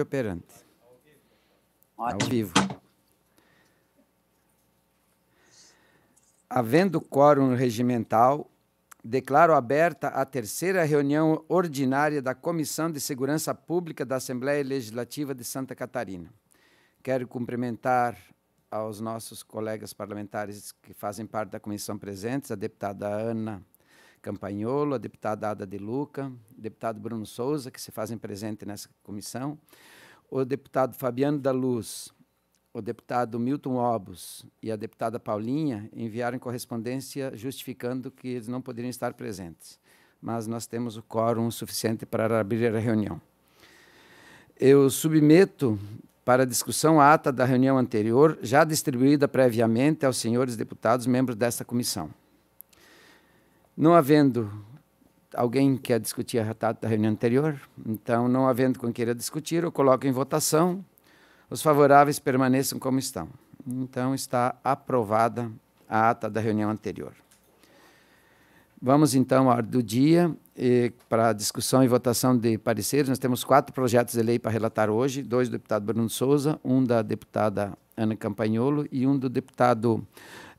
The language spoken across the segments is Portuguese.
operante. Ótimo. Ao vivo. Havendo quórum regimental, declaro aberta a terceira reunião ordinária da Comissão de Segurança Pública da Assembleia Legislativa de Santa Catarina. Quero cumprimentar aos nossos colegas parlamentares que fazem parte da comissão presentes, a deputada Ana Campanholo, a deputada Ada de Luca, o deputado Bruno Souza, que se fazem presente nessa comissão, o deputado Fabiano da Luz, o deputado Milton Obos e a deputada Paulinha enviaram correspondência justificando que eles não poderiam estar presentes, mas nós temos o quórum suficiente para abrir a reunião. Eu submeto para discussão a ata da reunião anterior, já distribuída previamente aos senhores deputados membros desta comissão. Não havendo alguém que quer discutir a ata tá, da reunião anterior, então, não havendo quem queira discutir, eu coloco em votação. Os favoráveis permaneçam como estão. Então, está aprovada a ata da reunião anterior. Vamos então à ordem do dia e, para discussão e votação de pareceres. Nós temos quatro projetos de lei para relatar hoje: dois do deputado Bruno Souza, um da deputada Ana Campanholo e um do deputado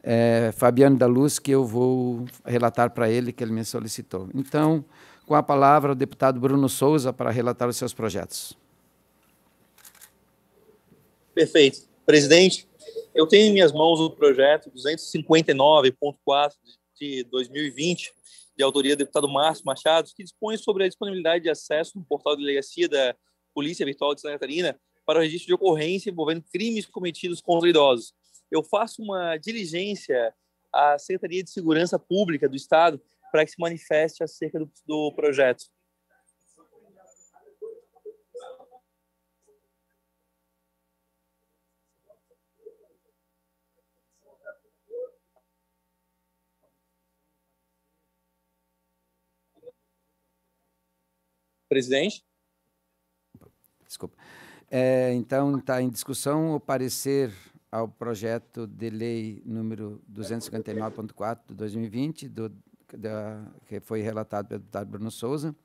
é, Fabiano da Luz, que eu vou relatar para ele, que ele me solicitou. Então, com a palavra, o deputado Bruno Souza para relatar os seus projetos. Perfeito. Presidente, eu tenho em minhas mãos o projeto 259.4 de 2020, de autoria do deputado Márcio Machado, que dispõe sobre a disponibilidade de acesso no portal de delegacia da Polícia Virtual de Santa Catarina para o registro de ocorrência envolvendo crimes cometidos contra idosos eu faço uma diligência à Secretaria de Segurança Pública do Estado para que se manifeste acerca do, do projeto. Presidente? Desculpa. É, então, está em discussão o parecer ao projeto de lei número 259.4 de 2020, do, da, que foi relatado pelo deputado Bruno Souza,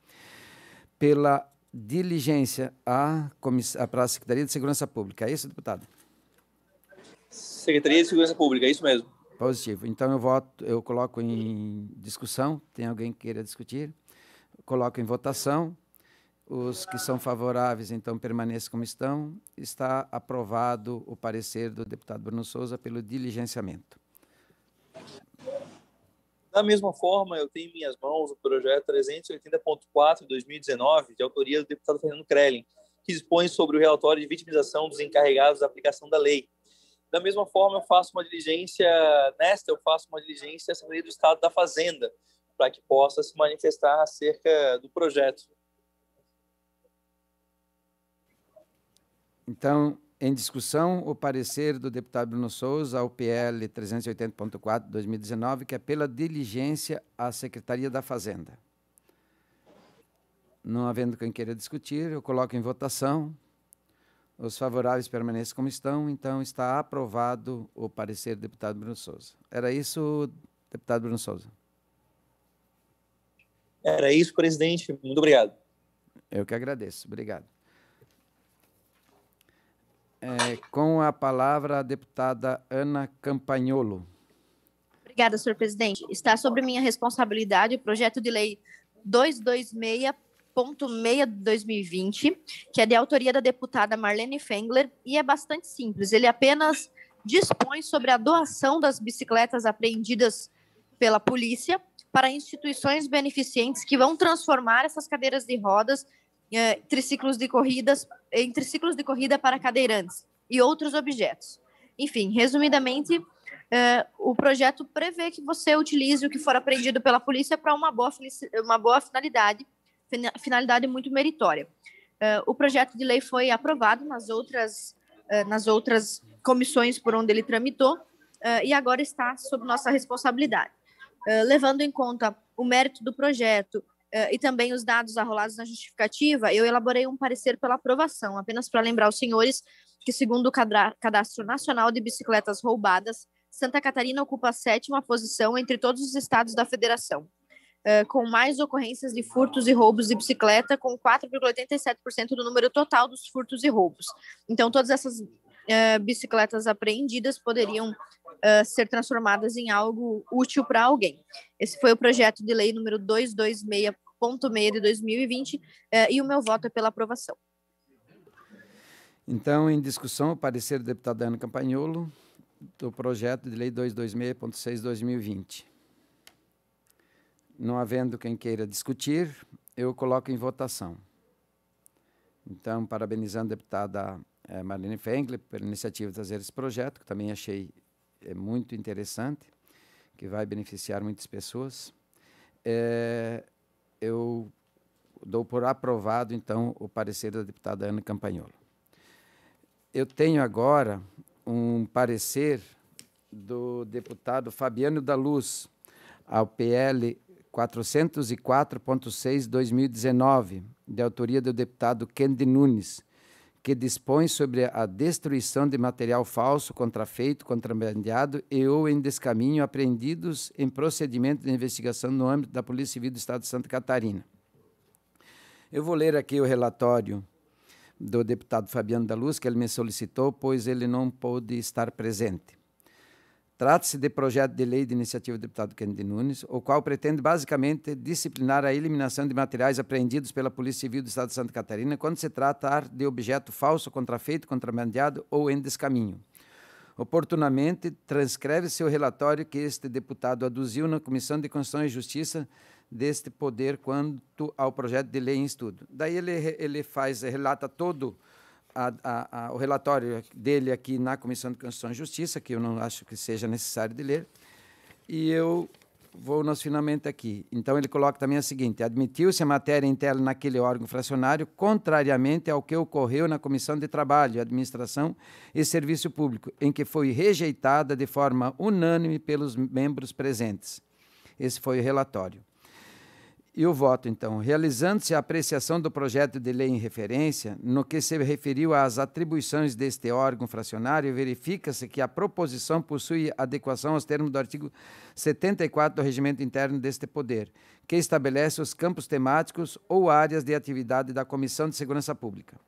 pela diligência à, para a Secretaria de Segurança Pública. É isso, deputado? Secretaria de Segurança Pública, é isso mesmo. Positivo. Então eu voto, eu coloco em discussão. Tem alguém que queira discutir? Coloco em votação. Os que são favoráveis, então, permaneçam como estão. Está aprovado o parecer do deputado Bruno Souza pelo diligenciamento. Da mesma forma, eu tenho em minhas mãos o projeto 380.4 de 2019, de autoria do deputado Fernando Krellin, que dispõe sobre o relatório de vitimização dos encarregados da aplicação da lei. Da mesma forma, eu faço uma diligência, nesta, eu faço uma diligência à Assembleia do Estado da Fazenda, para que possa se manifestar acerca do projeto. Então, em discussão, o parecer do deputado Bruno Souza ao PL 380.4 2019, que é pela diligência à Secretaria da Fazenda. Não havendo quem queira discutir, eu coloco em votação. Os favoráveis permanecem como estão, então está aprovado o parecer do deputado Bruno Souza. Era isso, deputado Bruno Souza? Era isso, presidente. Muito obrigado. Eu que agradeço. Obrigado. É, com a palavra a deputada Ana Campagnolo. Obrigada, senhor presidente. Está sobre minha responsabilidade o projeto de lei 226.6/2020, que é de autoria da deputada Marlene Fengler e é bastante simples. Ele apenas dispõe sobre a doação das bicicletas apreendidas pela polícia para instituições beneficentes que vão transformar essas cadeiras de rodas é, triciclos de corridas, em triciclos de corrida para cadeirantes e outros objetos. Enfim, resumidamente, é, o projeto prevê que você utilize o que for apreendido pela polícia para uma boa, uma boa finalidade, finalidade muito meritória. É, o projeto de lei foi aprovado nas outras, é, nas outras comissões por onde ele tramitou é, e agora está sob nossa responsabilidade. É, levando em conta o mérito do projeto, e também os dados arrolados na justificativa, eu elaborei um parecer pela aprovação, apenas para lembrar os senhores que, segundo o Cadastro Nacional de Bicicletas Roubadas, Santa Catarina ocupa a sétima posição entre todos os estados da federação, com mais ocorrências de furtos e roubos de bicicleta, com 4,87% do número total dos furtos e roubos. Então, todas essas ah, bicicletas apreendidas poderiam uh, ser transformadas em algo útil para alguém. Esse foi o projeto de lei número 226.6 de 2020 uh, ah, e o meu voto é pela aprovação. Então, em discussão, o parecer do deputado Ana Campagnolo do projeto de lei 226.6/2020. Não havendo quem queira discutir, eu coloco em votação. Então, parabenizando a deputada é, Marlene Fengler pela iniciativa de fazer esse projeto, que também achei é, muito interessante, que vai beneficiar muitas pessoas. É, eu dou por aprovado, então, o parecer da deputada Ana Campagnolo. Eu tenho agora um parecer do deputado Fabiano da Luz, ao PL 404.6-2019, de autoria do deputado Kendi Nunes, que dispõe sobre a destruição de material falso, contrafeito, contrabandeado e ou em descaminho apreendidos em procedimento de investigação no âmbito da Polícia Civil do Estado de Santa Catarina. Eu vou ler aqui o relatório do deputado Fabiano da Luz, que ele me solicitou, pois ele não pôde estar presente. Trata-se de projeto de lei de iniciativa do deputado Kennedy Nunes, o qual pretende basicamente disciplinar a eliminação de materiais apreendidos pela Polícia Civil do Estado de Santa Catarina quando se tratar de objeto falso, contrafeito, contrabandeado ou em descaminho. Oportunamente, transcreve-se o relatório que este deputado aduziu na Comissão de Constituição e Justiça deste poder quanto ao projeto de lei em estudo. Daí ele, ele faz, relata todo o a, a, a, o relatório dele aqui na Comissão de Constituição e Justiça, que eu não acho que seja necessário de ler, e eu vou nos finalmente aqui. Então, ele coloca também a seguinte: admitiu-se a matéria interna naquele órgão fracionário, contrariamente ao que ocorreu na Comissão de Trabalho, Administração e Serviço Público, em que foi rejeitada de forma unânime pelos membros presentes. Esse foi o relatório. E o voto, então. Realizando-se a apreciação do projeto de lei em referência, no que se referiu às atribuições deste órgão fracionário, verifica-se que a proposição possui adequação aos termos do artigo 74 do regimento interno deste poder, que estabelece os campos temáticos ou áreas de atividade da Comissão de Segurança Pública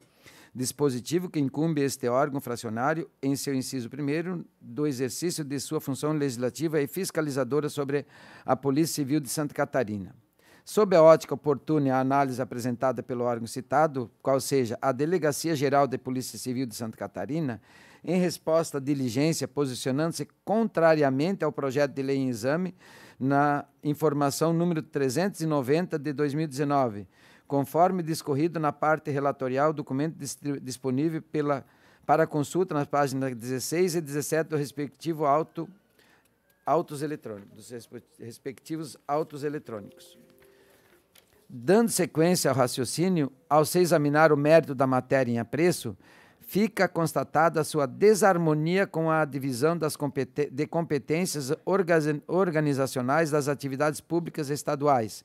dispositivo que incumbe este órgão fracionário, em seu inciso primeiro, do exercício de sua função legislativa e fiscalizadora sobre a Polícia Civil de Santa Catarina. Sob a ótica oportuna a análise apresentada pelo órgão citado, qual seja a Delegacia Geral de Polícia Civil de Santa Catarina, em resposta à diligência, posicionando-se contrariamente ao projeto de lei em exame, na informação número 390 de 2019, conforme discorrido na parte relatorial, documento disponível pela, para consulta nas páginas 16 e 17 do respectivo auto, autos eletrônicos, dos respectivos autos eletrônicos. Dando sequência ao raciocínio, ao se examinar o mérito da matéria em apreço, fica constatada sua desarmonia com a divisão das competências, de competências organizacionais das atividades públicas estaduais.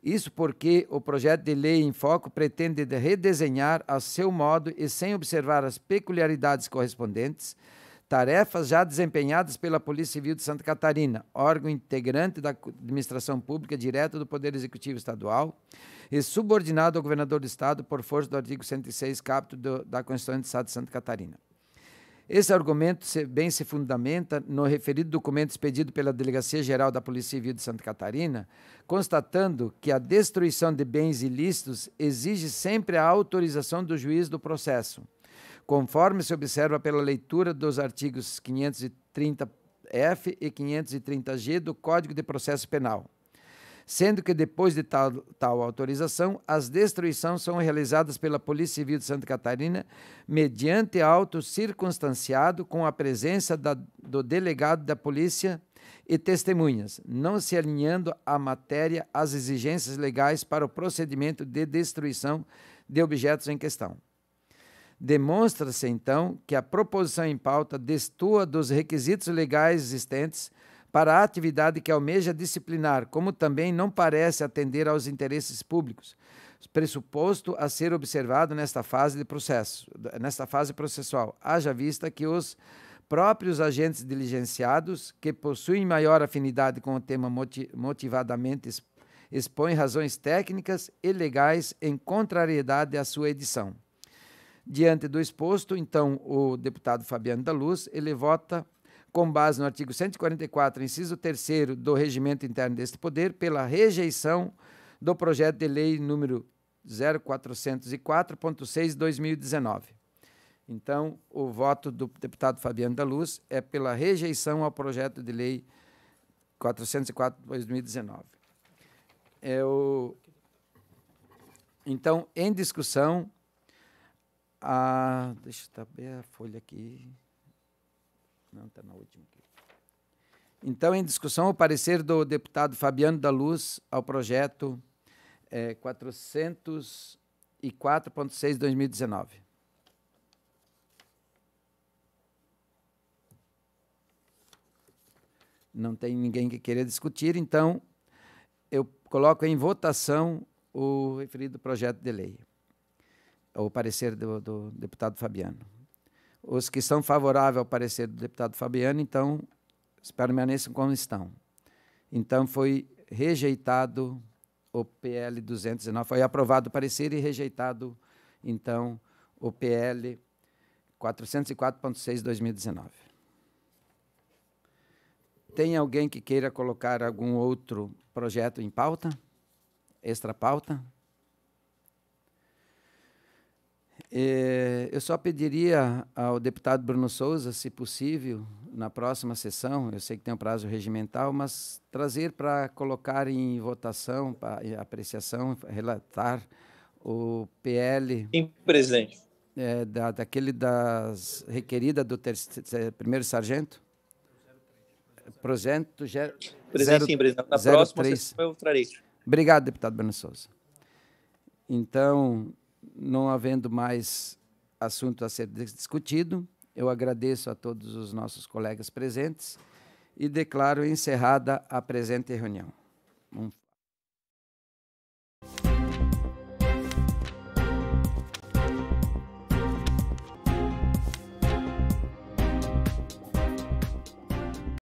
Isso porque o projeto de lei em foco pretende redesenhar a seu modo e sem observar as peculiaridades correspondentes tarefas já desempenhadas pela Polícia Civil de Santa Catarina, órgão integrante da administração pública direta do Poder Executivo Estadual e subordinado ao governador do Estado por força do artigo 106, capto do, da Constituição do Estado de Santa Catarina. Esse argumento bem se fundamenta no referido documento expedido pela Delegacia Geral da Polícia Civil de Santa Catarina, constatando que a destruição de bens ilícitos exige sempre a autorização do juiz do processo conforme se observa pela leitura dos artigos 530-F e 530-G do Código de Processo Penal. Sendo que depois de tal, tal autorização, as destruições são realizadas pela Polícia Civil de Santa Catarina mediante auto circunstanciado com a presença da, do delegado da Polícia e testemunhas, não se alinhando a matéria às exigências legais para o procedimento de destruição de objetos em questão. Demonstra-se, então, que a proposição em pauta destua dos requisitos legais existentes para a atividade que almeja disciplinar, como também não parece atender aos interesses públicos, pressuposto a ser observado nesta fase de processo, nesta fase processual, haja vista que os próprios agentes diligenciados, que possuem maior afinidade com o tema motivadamente expõem razões técnicas e legais em contrariedade à sua edição. Diante do exposto, então, o deputado Fabiano da Luz, ele vota com base no artigo 144, inciso 3 do regimento interno deste poder, pela rejeição do projeto de lei número 0404.6/2019. Então, o voto do deputado Fabiano da Luz é pela rejeição ao projeto de lei 404/2019. É o... Então, em discussão, ah, deixa eu ver a folha aqui. Não, está na última aqui. Então, em discussão, o parecer do deputado Fabiano da Luz ao projeto é, 404.6-2019. Não tem ninguém que queira discutir, então eu coloco em votação o referido projeto de lei o parecer do, do deputado Fabiano. Os que são favoráveis ao parecer do deputado Fabiano, então, permaneçam como estão. Então, foi rejeitado o PL 219, foi aprovado o parecer e rejeitado, então, o PL 404.6 2019. Tem alguém que queira colocar algum outro projeto em pauta? Extra pauta? É, eu só pediria ao deputado Bruno Souza, se possível, na próxima sessão, eu sei que tem um prazo regimental, mas trazer para colocar em votação, para apreciação, relatar o PL. Sim, presidente. É, da, daquele das requerida do primeiro sargento? Projeto. Ger, presidente, sim, presidente. Na próxima sessão eu trarei. Obrigado, deputado Bruno Souza. Então, não havendo mais assunto a ser discutido, eu agradeço a todos os nossos colegas presentes e declaro encerrada a presente reunião. Um